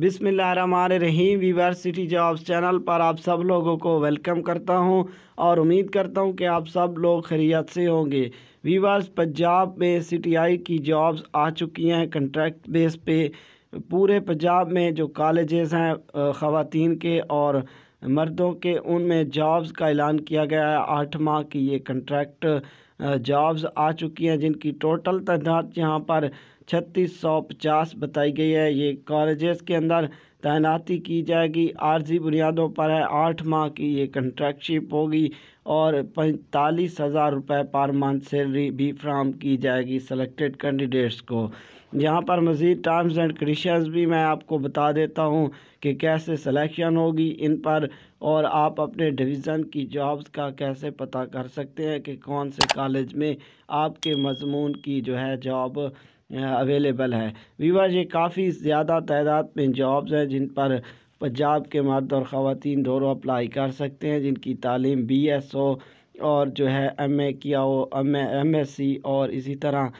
बिसमिल्ल रहीम Weaver City Jobs channel पर आप सब लोगों को वेलकम करता हूं और उम्मीद करता हूं कि आप सब लोग खरीत से होंगे वीवर्स पंजाब में सीटीआई की जॉब्स आ चुकी हैं कंट्रैक्ट बेस पे पूरे पंजाब में जो कॉलेजेस हैं ख़वान के और मर्दों के उनमें जॉब्स का ऐलान किया गया है आठ माह की ये कंट्रैक्ट जॉब्स आ चुकी हैं जिनकी टोटल तादाद यहाँ पर छत्तीस सौ पचास बताई गई है ये कॉलेजेस के अंदर तैनाती की जाएगी आर्जी बुनियादों पर है आठ माह की ये कंट्रैक्टशिप होगी और पैंतालीस हज़ार रुपये पर मंथ सैलरी भी फ्राहम की जाएगी सिलेक्टेड कैंडिडेट्स को यहाँ पर मज़ीद टर्म्स एंड कंडीशंस भी मैं आपको बता देता हूँ कि कैसे सिलेक्शन होगी इन पर और आप अपने डिवीज़न की जॉब्स का कैसे पता कर सकते हैं कि कौन से कॉलेज में आपके मजमून की जो है जॉब अवेलेबल है वीवर ये काफ़ी ज़्यादा तादाद में जॉब्स हैं जिन पर पंजाब के मर्द और ख़वान दोनों अप्लाई कर सकते हैं जिनकी तालीम बी एस ओ और जो है एम ए किया हो एम एम एस सी और इसी तरह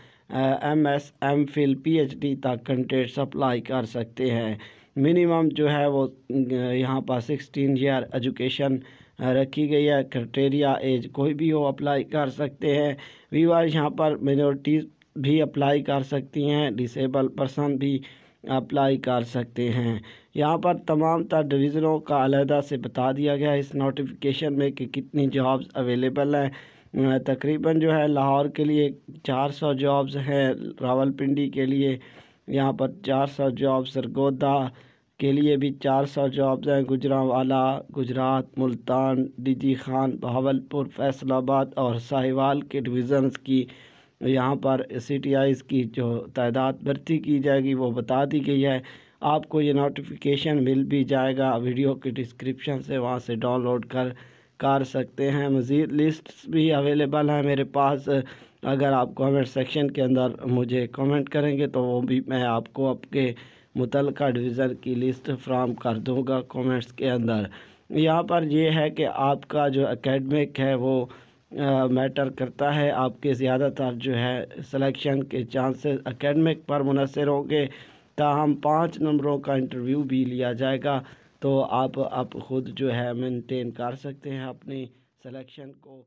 M S M Phil P H D तक कंटेंट्स अप्लाई कर सकते हैं मिनिमम जो है वो यहाँ पर सिक्सटीन ईयर एजुकेशन रखी गई है क्राइटेरिया एज कोई भी हो अप्लाई कर सकते हैं वीवर यहाँ पर मिनोरिटीज़ भी अप्लाई कर सकती हैं डिसेबल पर्सन भी अप्लाई कर सकते हैं यहाँ पर तमाम तर डिवीज़नों का अलहदा से बता दिया गया है इस नोटिफिकेशन में कि कितनी जॉब्स अवेलेबल हैं तकरीबन जो है लाहौर के लिए 400 जॉब्स हैं रावलपिंडी के लिए यहाँ पर चार सौ जॉब्स और गोदा के लिए भी चार सौ जॉब्स हैं गुजरावाला गुजरात मुल्तान डिजी खान बहावलपुर फैसलाबाद और साहिवाल के डिवीज़न्स की यहाँ पर सी टी आईज़ की जो तादाद भर्ती की जाएगी वो बता दी गई है आपको ये नोटिफिकेशन मिल भी जाएगा वीडियो के डिस्क्रिप्शन से वहाँ से डाउनलोड कर कर सकते हैं मज़ीद लिस्ट भी अवेलेबल हैं मेरे पास अगर आप कमेंट सेक्शन के अंदर मुझे कमेंट करेंगे तो वो भी मैं आपको आपके मुतल डिवीज़न की लिस्ट फ्राहम कर दूँगा कमेंट्स के अंदर यहाँ पर यह है कि आपका जो एकेडमिक है वो आ, मैटर करता है आपके ज़्यादातर जो है सिलेक्शन के चांसेस एकेडमिक पर मुनसर होंगे ताहम पाँच नंबरों का इंटरव्यू भी लिया जाएगा तो आप आप ख़ुद जो है मेंटेन कर सकते हैं अपनी सिलेक्शन को